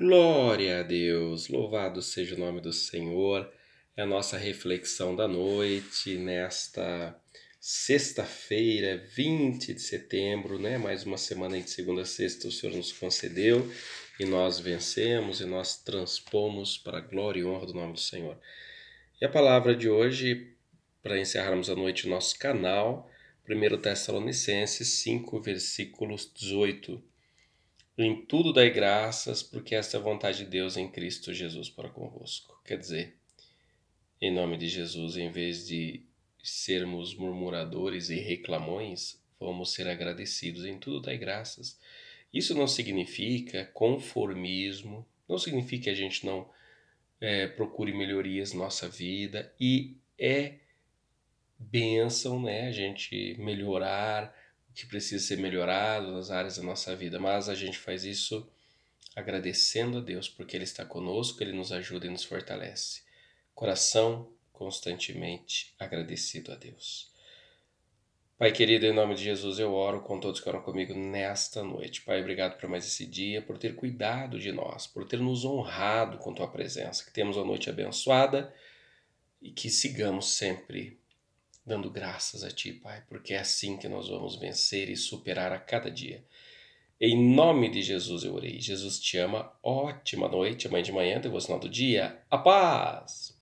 Glória a Deus, louvado seja o nome do Senhor. É a nossa reflexão da noite nesta sexta-feira, 20 de setembro, né? Mais uma semana de segunda a sexta o Senhor nos concedeu e nós vencemos e nós transpomos para a glória e honra do nome do Senhor. E a palavra de hoje, para encerrarmos a noite o nosso canal, 1 Tessalonicenses 5, versículos 18 em tudo dai graças, porque esta é a vontade de Deus em Cristo Jesus para convosco. Quer dizer, em nome de Jesus, em vez de sermos murmuradores e reclamões, vamos ser agradecidos. Em tudo dai graças. Isso não significa conformismo, não significa que a gente não é, procure melhorias na nossa vida e é bênção, né? A gente melhorar, que precisa ser melhorado nas áreas da nossa vida, mas a gente faz isso agradecendo a Deus porque Ele está conosco, Ele nos ajuda e nos fortalece. Coração constantemente agradecido a Deus. Pai querido, em nome de Jesus eu oro com todos que oram comigo nesta noite. Pai, obrigado por mais esse dia, por ter cuidado de nós, por ter nos honrado com tua presença. Que temos uma noite abençoada e que sigamos sempre dando graças a Ti, Pai, porque é assim que nós vamos vencer e superar a cada dia. Em nome de Jesus eu orei. Jesus te ama. Ótima noite, amanhã de manhã, devocional do dia. A paz!